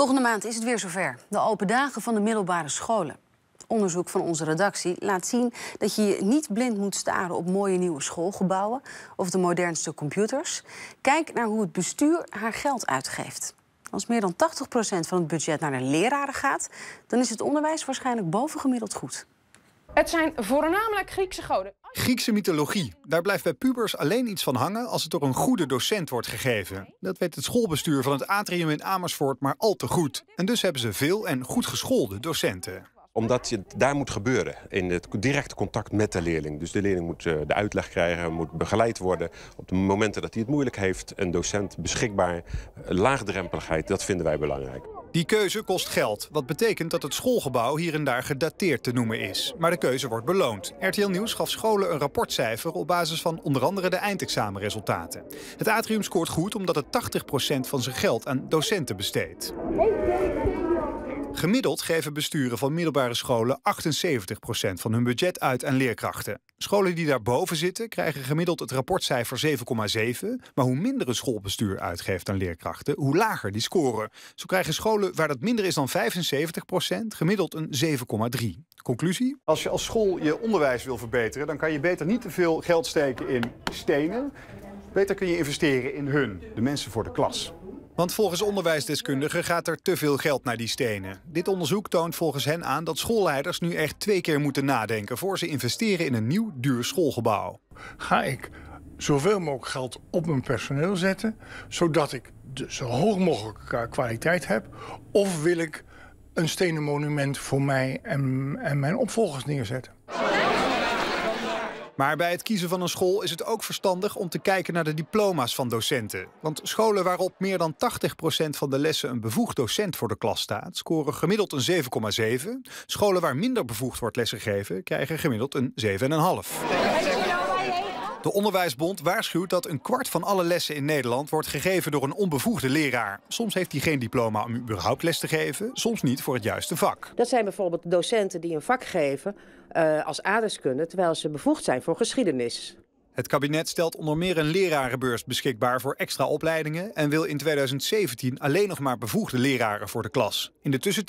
Volgende maand is het weer zover. De open dagen van de middelbare scholen. Onderzoek van onze redactie laat zien dat je je niet blind moet staren op mooie nieuwe schoolgebouwen of de modernste computers. Kijk naar hoe het bestuur haar geld uitgeeft. Als meer dan 80% van het budget naar de leraren gaat, dan is het onderwijs waarschijnlijk bovengemiddeld goed. Het zijn voornamelijk Griekse goden. Griekse mythologie. Daar blijft bij pubers alleen iets van hangen als het door een goede docent wordt gegeven. Dat weet het schoolbestuur van het atrium in Amersfoort maar al te goed. En dus hebben ze veel en goed geschoolde docenten omdat je daar moet gebeuren, in het directe contact met de leerling. Dus de leerling moet eh, de uitleg krijgen, moet begeleid worden. Op de momenten dat hij het moeilijk heeft, een docent beschikbaar. Laagdrempeligheid, dat vinden wij belangrijk. Die keuze kost geld, wat betekent dat het schoolgebouw hier en daar gedateerd te noemen is. Maar de keuze wordt beloond. RTL Nieuws gaf scholen een rapportcijfer op basis van onder andere de eindexamenresultaten. Het atrium scoort goed omdat het 80% van zijn geld aan docenten besteedt. Gemiddeld geven besturen van middelbare scholen 78% van hun budget uit aan leerkrachten. Scholen die daarboven zitten krijgen gemiddeld het rapportcijfer 7,7. Maar hoe minder een schoolbestuur uitgeeft aan leerkrachten, hoe lager die scoren. Zo krijgen scholen waar dat minder is dan 75% gemiddeld een 7,3. Conclusie? Als je als school je onderwijs wil verbeteren, dan kan je beter niet te veel geld steken in stenen. Beter kun je investeren in hun, de mensen voor de klas. Want volgens onderwijsdeskundigen gaat er te veel geld naar die stenen. Dit onderzoek toont volgens hen aan dat schoolleiders nu echt twee keer moeten nadenken voor ze investeren in een nieuw duur schoolgebouw. Ga ik zoveel mogelijk geld op mijn personeel zetten, zodat ik de zo hoog mogelijke kwaliteit heb? Of wil ik een stenen monument voor mij en mijn opvolgers neerzetten? Maar bij het kiezen van een school is het ook verstandig om te kijken naar de diploma's van docenten. Want scholen waarop meer dan 80% van de lessen een bevoegd docent voor de klas staat, scoren gemiddeld een 7,7. Scholen waar minder bevoegd wordt lesgegeven, krijgen gemiddeld een 7,5. De Onderwijsbond waarschuwt dat een kwart van alle lessen in Nederland wordt gegeven door een onbevoegde leraar. Soms heeft hij geen diploma om überhaupt les te geven, soms niet voor het juiste vak. Dat zijn bijvoorbeeld docenten die een vak geven eh, als aardrijkskunde, terwijl ze bevoegd zijn voor geschiedenis. Het kabinet stelt onder meer een lerarenbeurs beschikbaar voor extra opleidingen en wil in 2017 alleen nog maar bevoegde leraren voor de klas. In de tussentijd